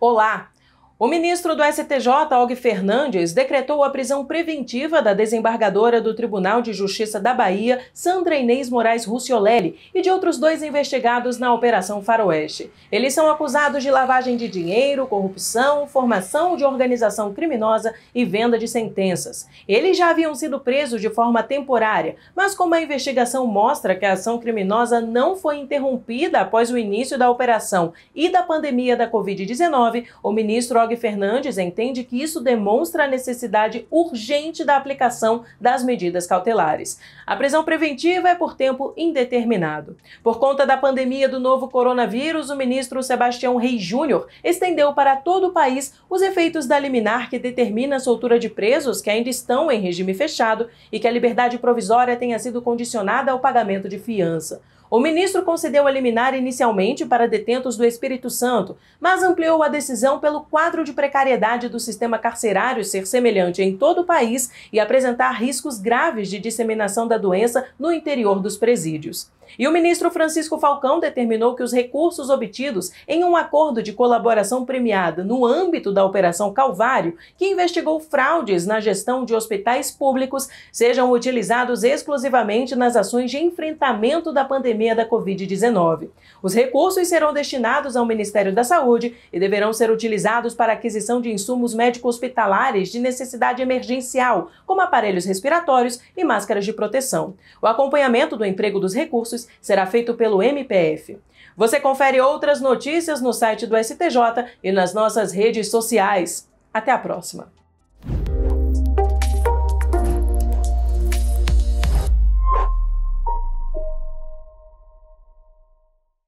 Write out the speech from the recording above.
Olá, o ministro do STJ, Og Fernandes, decretou a prisão preventiva da desembargadora do Tribunal de Justiça da Bahia, Sandra Inês Moraes Russiolelli, e de outros dois investigados na Operação Faroeste. Eles são acusados de lavagem de dinheiro, corrupção, formação de organização criminosa e venda de sentenças. Eles já haviam sido presos de forma temporária, mas como a investigação mostra que a ação criminosa não foi interrompida após o início da operação e da pandemia da Covid-19, o ministro Fernandes entende que isso demonstra a necessidade urgente da aplicação das medidas cautelares. A prisão preventiva é por tempo indeterminado. Por conta da pandemia do novo coronavírus, o ministro Sebastião Rei Júnior estendeu para todo o país os efeitos da liminar que determina a soltura de presos que ainda estão em regime fechado e que a liberdade provisória tenha sido condicionada ao pagamento de fiança. O ministro concedeu a liminar inicialmente para detentos do Espírito Santo, mas ampliou a decisão pelo quadro quadro de precariedade do sistema carcerário ser semelhante em todo o país e apresentar riscos graves de disseminação da doença no interior dos presídios. E o ministro Francisco Falcão determinou que os recursos obtidos em um acordo de colaboração premiada no âmbito da Operação Calvário, que investigou fraudes na gestão de hospitais públicos, sejam utilizados exclusivamente nas ações de enfrentamento da pandemia da Covid-19. Os recursos serão destinados ao Ministério da Saúde e deverão ser utilizados para para a aquisição de insumos médico-hospitalares de necessidade emergencial, como aparelhos respiratórios e máscaras de proteção. O acompanhamento do emprego dos recursos será feito pelo MPF. Você confere outras notícias no site do STJ e nas nossas redes sociais. Até a próxima!